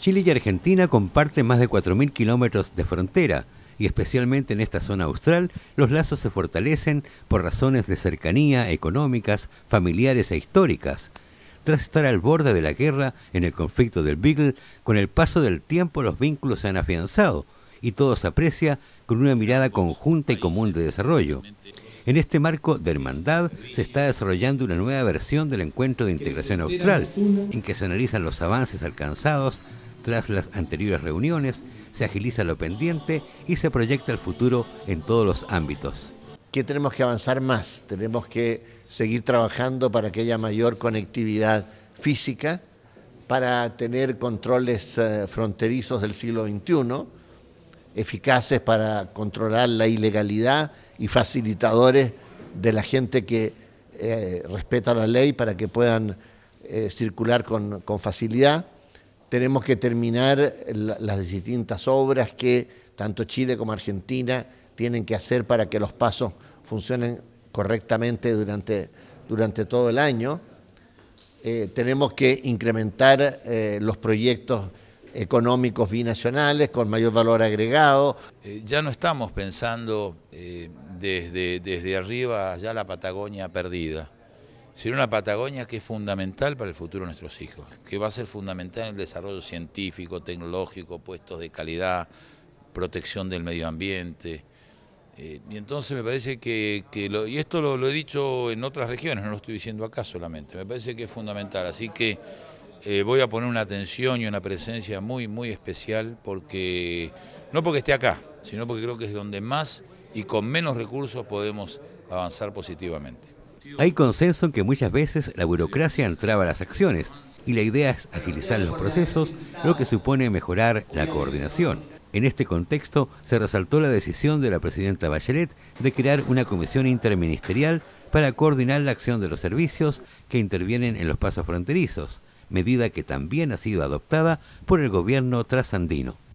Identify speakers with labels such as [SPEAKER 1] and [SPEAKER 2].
[SPEAKER 1] Chile y Argentina comparten más de 4.000 kilómetros de frontera y especialmente en esta zona austral los lazos se fortalecen por razones de cercanía económicas, familiares e históricas. Tras estar al borde de la guerra en el conflicto del Beagle, con el paso del tiempo los vínculos se han afianzado y todo se aprecia con una mirada conjunta y común de desarrollo. En este marco de hermandad se está desarrollando una nueva versión del encuentro de integración austral, en que se analizan los avances alcanzados, tras las anteriores reuniones, se agiliza lo pendiente y se proyecta el futuro en todos los ámbitos.
[SPEAKER 2] ¿Qué tenemos que avanzar más? Tenemos que seguir trabajando para que haya mayor conectividad física, para tener controles eh, fronterizos del siglo XXI, eficaces para controlar la ilegalidad y facilitadores de la gente que eh, respeta la ley para que puedan eh, circular con, con facilidad tenemos que terminar las distintas obras que tanto Chile como Argentina tienen que hacer para que los pasos funcionen correctamente durante, durante todo el año. Eh, tenemos que incrementar eh, los proyectos económicos binacionales con mayor valor agregado.
[SPEAKER 3] Eh, ya no estamos pensando desde, desde arriba ya la Patagonia perdida sino una Patagonia que es fundamental para el futuro de nuestros hijos, que va a ser fundamental en el desarrollo científico, tecnológico, puestos de calidad, protección del medio ambiente. Eh, y entonces me parece que, y esto lo, he dicho en otras regiones, no lo estoy diciendo acá solamente, me parece que es fundamental. Así que eh, voy a poner una atención y una presencia muy, muy especial, porque no porque esté acá, sino porque creo que es donde más y con menos recursos podemos avanzar positivamente.
[SPEAKER 1] Hay consenso en que muchas veces la burocracia entraba a las acciones y la idea es agilizar los procesos, lo que supone mejorar la coordinación. En este contexto se resaltó la decisión de la presidenta Bachelet de crear una comisión interministerial para coordinar la acción de los servicios que intervienen en los pasos fronterizos, medida que también ha sido adoptada por el gobierno trasandino.